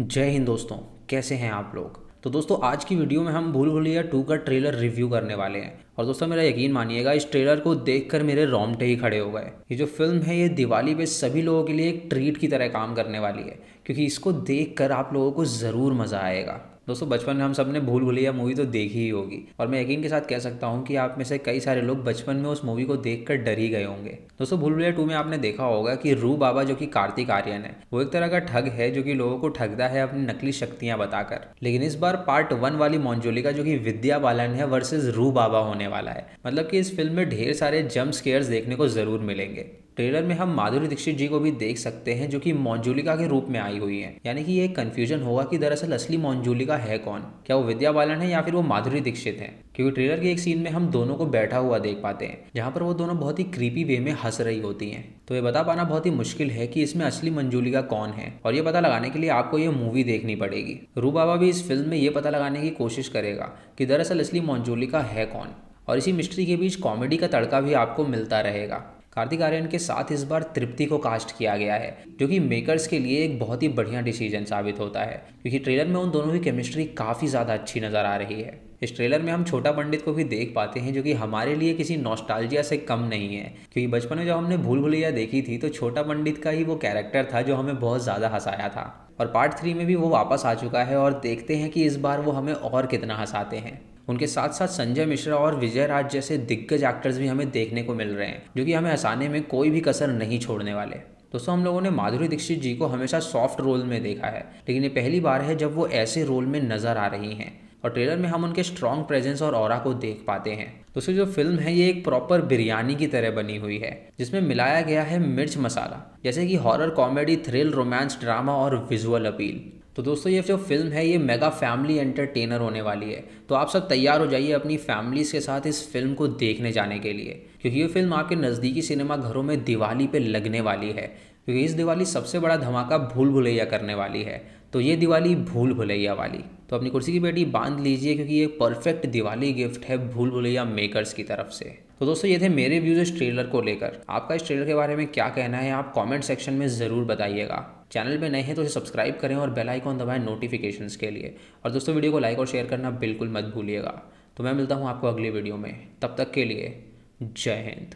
जय हिंद दोस्तों कैसे हैं आप लोग तो दोस्तों आज की वीडियो में हम भूल भूलिया टू का ट्रेलर रिव्यू करने वाले हैं और दोस्तों मेरा यकीन मानिएगा इस ट्रेलर को देखकर मेरे रोमटे ही खड़े हो गए ये जो फिल्म है ये दिवाली पे सभी लोगों के लिए एक ट्रीट की तरह काम करने वाली है क्योंकि इसको देखकर आप लोगों को ज़रूर मज़ा आएगा दोस्तों बचपन में हम सब ने भूल भुलैया मूवी तो देखी ही होगी और मैं यकीन के साथ कह सकता हूँ कि आप में से कई सारे लोग बचपन में उस मूवी को देख कर डर ही गए होंगे दोस्तों भूल भुलैया टू में आपने देखा होगा कि रू बाबा जो कि कार्तिक आर्यन है वो एक तरह का ठग है जो कि लोगों को ठगता है अपनी नकली शक्तियां बताकर लेकिन इस बार पार्ट वन वाली मोन्जोलिका जो की विद्या बालन है वर्सेज रू बाबा होने वाला है मतलब की इस फिल्म में ढेर सारे जम्प स्केयर्स देखने को जरूर मिलेंगे ट्रेलर में हम माधुरी दीक्षित जी को भी देख सकते हैं जो कि मौजूलिका के रूप में आई हुई है यानी कि ये कन्फ्यूजन होगा कि दरअसल असली मौजूलिका है कौन क्या वो विद्या बालन है या फिर वो माधुरी दीक्षित है क्योंकि ट्रेलर के एक सीन में हम दोनों को बैठा हुआ देख पाते हैं जहाँ पर वो दोनों बहुत ही क्रीपी वे में हंस रही होती हैं तो ये बता पाना बहुत ही मुश्किल है कि इसमें असली मंजूलिका कौन है और ये पता लगाने के लिए आपको ये मूवी देखनी पड़ेगी रू बाबा भी इस फिल्म में ये पता लगाने की कोशिश करेगा कि दरअसल असली मंजूलिका है कौन और इसी मिस्ट्री के बीच कॉमेडी का तड़का भी आपको मिलता रहेगा कार्तिक आर्यन के साथ इस बार तृप्ति को कास्ट किया गया है जो कि मेकर्स के लिए एक बहुत ही बढ़िया डिसीजन साबित होता है क्योंकि ट्रेलर में उन दोनों की केमिस्ट्री काफ़ी ज़्यादा अच्छी नज़र आ रही है इस ट्रेलर में हम छोटा पंडित को भी देख पाते हैं जो कि हमारे लिए किसी नॉस्टाल्जिया से कम नहीं है क्योंकि बचपन में जब हमने भूल भुलैया देखी थी तो छोटा पंडित का ही वो कैरेक्टर था जो हमें बहुत ज़्यादा हंसाया था और पार्ट थ्री में भी वो वापस आ चुका है और देखते हैं कि इस बार वो हमें और कितना हंसाते हैं उनके साथ साथ संजय मिश्रा और विजय राज जैसे दिग्गज एक्टर्स भी हमें देखने को मिल रहे हैं जो कि हमें हंसाने में कोई भी कसर नहीं छोड़ने वाले दोस्तों हम लोगों ने माधुरी दीक्षित जी को हमेशा सॉफ्ट रोल में देखा है लेकिन ये पहली बार है जब वो ऐसे रोल में नजर आ रही हैं और ट्रेलर में हम उनके स्ट्रॉन्ग प्रेजेंस और और को देख पाते हैं दोस्तों जो फिल्म है ये एक प्रॉपर बिरयानी की तरह बनी हुई है जिसमें मिलाया गया है मिर्च मसाला जैसे कि horror comedy thrill romance drama और विजुअल अपील तो दोस्तों ये जो फिल्म है ये मेगा फैमिली एंटरटेनर होने वाली है तो आप सब तैयार हो जाइए अपनी फैमिलीज़ के साथ इस फिल्म को देखने जाने के लिए क्योंकि ये फिल्म आपके नज़दीकी सिनेमा घरों में दिवाली पे लगने वाली है क्योंकि इस दिवाली सबसे बड़ा धमाका भूल भुलैया करने वाली है तो ये दिवाली भूल भुलैया वाली तो अपनी कुर्सी की बेटी बांध लीजिए क्योंकि ये परफेक्ट दिवाली गिफ्ट है भूल भुलैया मेकर्स की तरफ से तो दोस्तों ये थे मेरे व्यूज इस ट्रेलर को लेकर आपका इस ट्रेलर के बारे में क्या कहना है आप कमेंट सेक्शन में ज़रूर बताइएगा चैनल पे नए हैं तो इसे सब्सक्राइब करें और बेल आइकॉन दबाएं नोटिफिकेशंस के लिए और दोस्तों वीडियो को लाइक और शेयर करना बिल्कुल मत भूलिएगा तो मैं मिलता हूँ आपको अगले वीडियो में तब तक के लिए जय हिंद